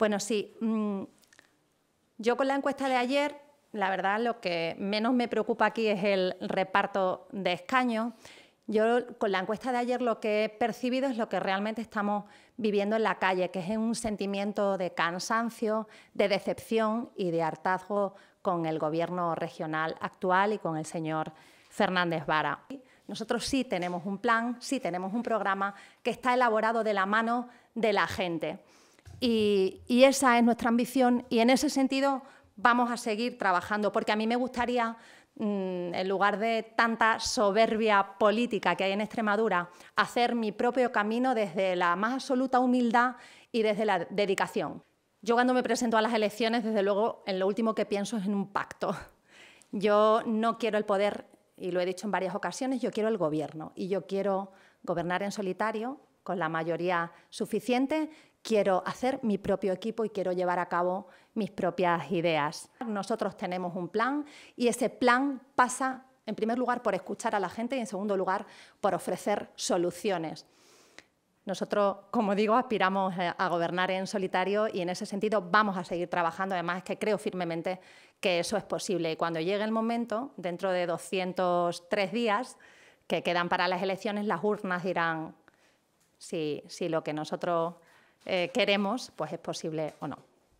Bueno, sí. Mm, yo con la encuesta de ayer, la verdad, lo que menos me preocupa aquí es el reparto de escaños. Yo con la encuesta de ayer lo que he percibido es lo que realmente estamos viviendo en la calle, que es un sentimiento de cansancio, de decepción y de hartazgo con el gobierno regional actual y con el señor Fernández Vara. Nosotros sí tenemos un plan, sí tenemos un programa que está elaborado de la mano de la gente y, esa es nuestra ambición y en ese sentido vamos a seguir trabajando, porque a mí me gustaría mm, en lugar de tanta soberbia política que hay en Extremadura, hacer mi propio camino desde la más absoluta humildad y desde la dedicación. Yo cuando me presento a las elecciones, desde luego, en lo último que pienso es en un pacto. Yo no quiero el poder, y lo he dicho en varias ocasiones, yo quiero el gobierno y yo quiero gobernar en solitario con la mayoría suficiente, quiero hacer mi propio equipo y quiero llevar a cabo mis propias ideas. Nosotros tenemos un plan y ese plan pasa, en primer lugar, por escuchar a la gente y, en segundo lugar, por ofrecer soluciones. Nosotros, como digo, aspiramos a gobernar en solitario y en ese sentido vamos a seguir trabajando. Además, que creo firmemente que eso es posible. Y cuando llegue el momento, dentro de 203 días que quedan para las elecciones, las urnas dirán si, lo que nosotros eh, queremos pues es posible o no.